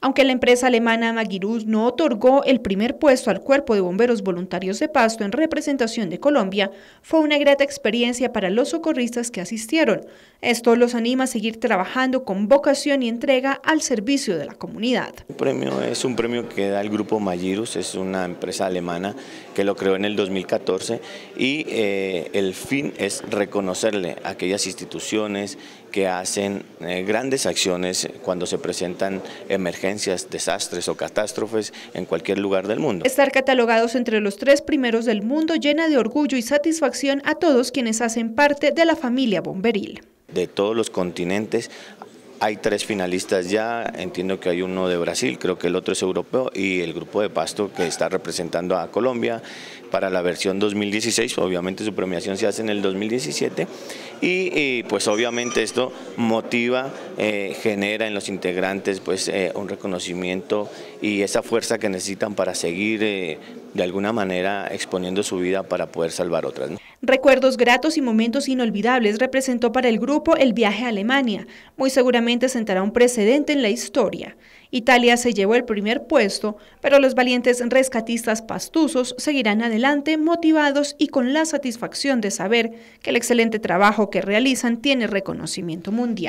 Aunque la empresa alemana Magirus no otorgó el primer puesto al Cuerpo de Bomberos Voluntarios de Pasto en representación de Colombia, fue una grata experiencia para los socorristas que asistieron. Esto los anima a seguir trabajando con vocación y entrega al servicio de la comunidad. El premio es un premio que da el grupo Magirus, es una empresa alemana que lo creó en el 2014 y eh, el fin es reconocerle a aquellas instituciones que hacen eh, grandes acciones cuando se presentan emergencias desastres o catástrofes en cualquier lugar del mundo. Estar catalogados entre los tres primeros del mundo llena de orgullo y satisfacción a todos quienes hacen parte de la familia bomberil. De todos los continentes hay tres finalistas ya, entiendo que hay uno de Brasil, creo que el otro es europeo y el grupo de Pasto que está representando a Colombia para la versión 2016, obviamente su premiación se hace en el 2017 y, y pues obviamente esto motiva eh, genera en los integrantes pues, eh, un reconocimiento y esa fuerza que necesitan para seguir eh, de alguna manera exponiendo su vida para poder salvar otras. Recuerdos gratos y momentos inolvidables representó para el grupo el viaje a Alemania. Muy seguramente sentará un precedente en la historia. Italia se llevó el primer puesto, pero los valientes rescatistas pastuzos seguirán adelante motivados y con la satisfacción de saber que el excelente trabajo que realizan tiene reconocimiento mundial.